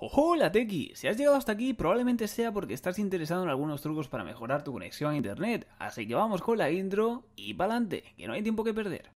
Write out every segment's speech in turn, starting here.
Hola Tequi, si has llegado hasta aquí probablemente sea porque estás interesado en algunos trucos para mejorar tu conexión a internet, así que vamos con la intro y pa'lante, que no hay tiempo que perder.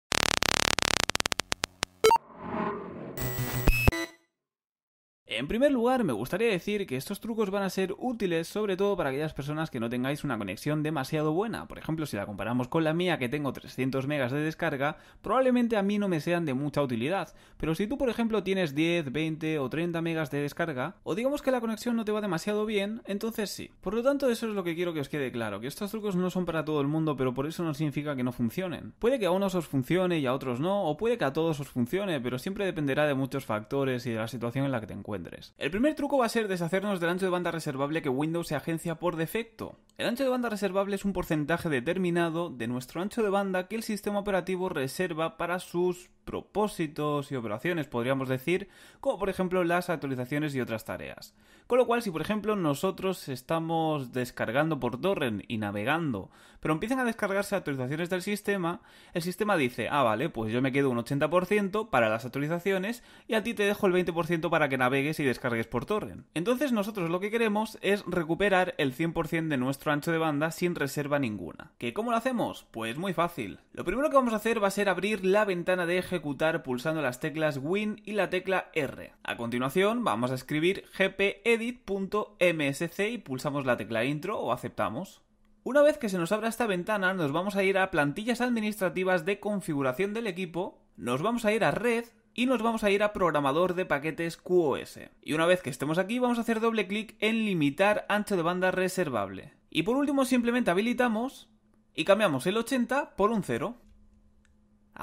En primer lugar, me gustaría decir que estos trucos van a ser útiles sobre todo para aquellas personas que no tengáis una conexión demasiado buena. Por ejemplo, si la comparamos con la mía que tengo 300 megas de descarga, probablemente a mí no me sean de mucha utilidad. Pero si tú, por ejemplo, tienes 10, 20 o 30 megas de descarga, o digamos que la conexión no te va demasiado bien, entonces sí. Por lo tanto, eso es lo que quiero que os quede claro, que estos trucos no son para todo el mundo, pero por eso no significa que no funcionen. Puede que a unos os funcione y a otros no, o puede que a todos os funcione, pero siempre dependerá de muchos factores y de la situación en la que te encuentres. El primer truco va a ser deshacernos del ancho de banda reservable que Windows se agencia por defecto. El ancho de banda reservable es un porcentaje determinado de nuestro ancho de banda que el sistema operativo reserva para sus propósitos y operaciones, podríamos decir, como por ejemplo las actualizaciones y otras tareas. Con lo cual, si por ejemplo nosotros estamos descargando por torrent y navegando, pero empiezan a descargarse actualizaciones del sistema, el sistema dice, ah, vale, pues yo me quedo un 80% para las actualizaciones y a ti te dejo el 20% para que navegues y descargues por torrent. Entonces nosotros lo que queremos es recuperar el 100% de nuestro ancho de banda sin reserva ninguna. ¿Que cómo lo hacemos? Pues muy fácil. Lo primero que vamos a hacer va a ser abrir la ventana de ejecución pulsando las teclas Win y la tecla R. A continuación vamos a escribir gpedit.msc y pulsamos la tecla Intro o aceptamos. Una vez que se nos abra esta ventana nos vamos a ir a plantillas administrativas de configuración del equipo, nos vamos a ir a red y nos vamos a ir a programador de paquetes QoS. Y una vez que estemos aquí vamos a hacer doble clic en limitar ancho de banda reservable. Y por último simplemente habilitamos y cambiamos el 80 por un 0.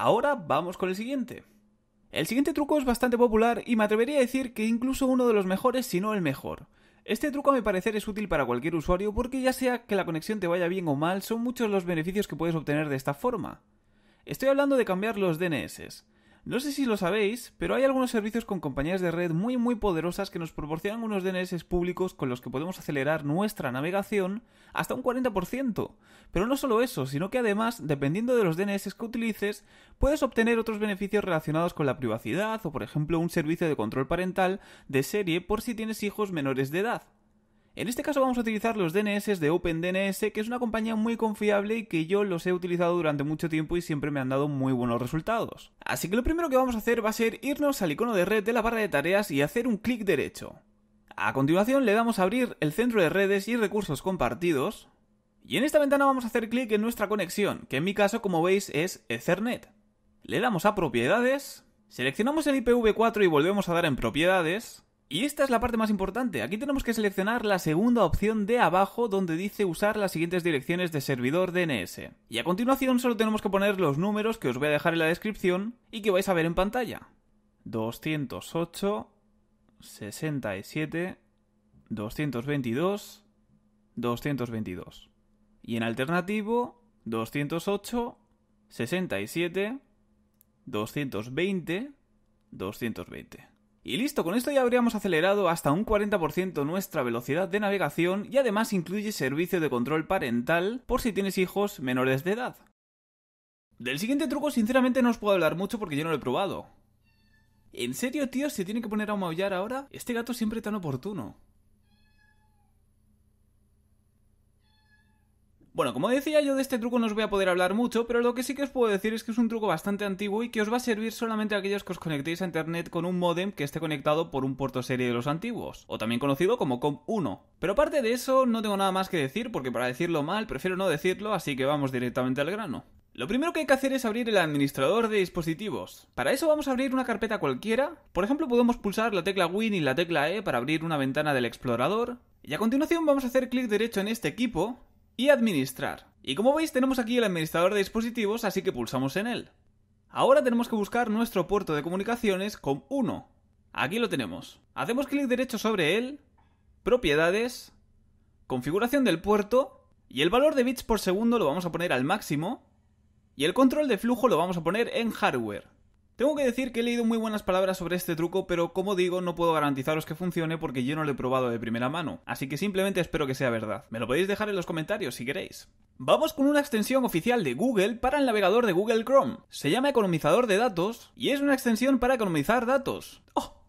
Ahora vamos con el siguiente. El siguiente truco es bastante popular y me atrevería a decir que incluso uno de los mejores, si no el mejor. Este truco a mi parecer es útil para cualquier usuario porque ya sea que la conexión te vaya bien o mal, son muchos los beneficios que puedes obtener de esta forma. Estoy hablando de cambiar los DNS. No sé si lo sabéis, pero hay algunos servicios con compañías de red muy muy poderosas que nos proporcionan unos DNS públicos con los que podemos acelerar nuestra navegación hasta un 40%. Pero no solo eso, sino que además, dependiendo de los DNS que utilices, puedes obtener otros beneficios relacionados con la privacidad o por ejemplo un servicio de control parental de serie por si tienes hijos menores de edad. En este caso vamos a utilizar los DNS de OpenDNS, que es una compañía muy confiable y que yo los he utilizado durante mucho tiempo y siempre me han dado muy buenos resultados. Así que lo primero que vamos a hacer va a ser irnos al icono de red de la barra de tareas y hacer un clic derecho. A continuación le damos a abrir el centro de redes y recursos compartidos. Y en esta ventana vamos a hacer clic en nuestra conexión, que en mi caso como veis es Ethernet. Le damos a propiedades, seleccionamos el IPv4 y volvemos a dar en propiedades. Y esta es la parte más importante. Aquí tenemos que seleccionar la segunda opción de abajo donde dice usar las siguientes direcciones de servidor DNS. Y a continuación solo tenemos que poner los números que os voy a dejar en la descripción y que vais a ver en pantalla. 208 67 222 222. Y en alternativo 208 67 220 220. Y listo, con esto ya habríamos acelerado hasta un 40% nuestra velocidad de navegación y además incluye servicio de control parental por si tienes hijos menores de edad. Del siguiente truco sinceramente no os puedo hablar mucho porque yo no lo he probado. ¿En serio, tío? ¿Se tiene que poner a maullar ahora? Este gato siempre tan oportuno. Bueno, como decía yo de este truco no os voy a poder hablar mucho, pero lo que sí que os puedo decir es que es un truco bastante antiguo y que os va a servir solamente a aquellos que os conectéis a internet con un modem que esté conectado por un puerto serie de los antiguos, o también conocido como COM1. Pero aparte de eso, no tengo nada más que decir porque para decirlo mal prefiero no decirlo, así que vamos directamente al grano. Lo primero que hay que hacer es abrir el administrador de dispositivos. Para eso vamos a abrir una carpeta cualquiera. Por ejemplo, podemos pulsar la tecla Win y la tecla E para abrir una ventana del explorador. Y a continuación vamos a hacer clic derecho en este equipo y administrar. Y como veis tenemos aquí el administrador de dispositivos, así que pulsamos en él. Ahora tenemos que buscar nuestro puerto de comunicaciones con 1. Aquí lo tenemos. Hacemos clic derecho sobre él, propiedades, configuración del puerto, y el valor de bits por segundo lo vamos a poner al máximo, y el control de flujo lo vamos a poner en hardware. Tengo que decir que he leído muy buenas palabras sobre este truco, pero como digo, no puedo garantizaros que funcione porque yo no lo he probado de primera mano, así que simplemente espero que sea verdad. Me lo podéis dejar en los comentarios si queréis. Vamos con una extensión oficial de Google para el navegador de Google Chrome. Se llama economizador de datos y es una extensión para economizar datos. ¡Oh!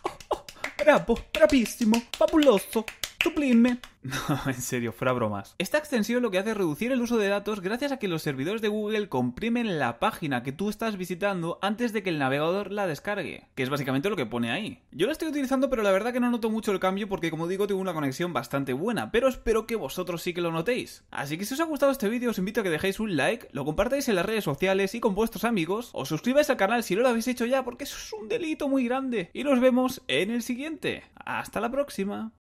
¡Oh! oh! ¡Bravo! ¡Bravísimo! ¡Fabuloso! suplidme. No, en serio, fuera bromas. Esta extensión lo que hace es reducir el uso de datos gracias a que los servidores de Google comprimen la página que tú estás visitando antes de que el navegador la descargue, que es básicamente lo que pone ahí. Yo la estoy utilizando, pero la verdad que no noto mucho el cambio porque como digo tengo una conexión bastante buena, pero espero que vosotros sí que lo notéis. Así que si os ha gustado este vídeo os invito a que dejéis un like, lo compartáis en las redes sociales y con vuestros amigos, os suscribáis al canal si no lo habéis hecho ya porque eso es un delito muy grande y nos vemos en el siguiente. Hasta la próxima.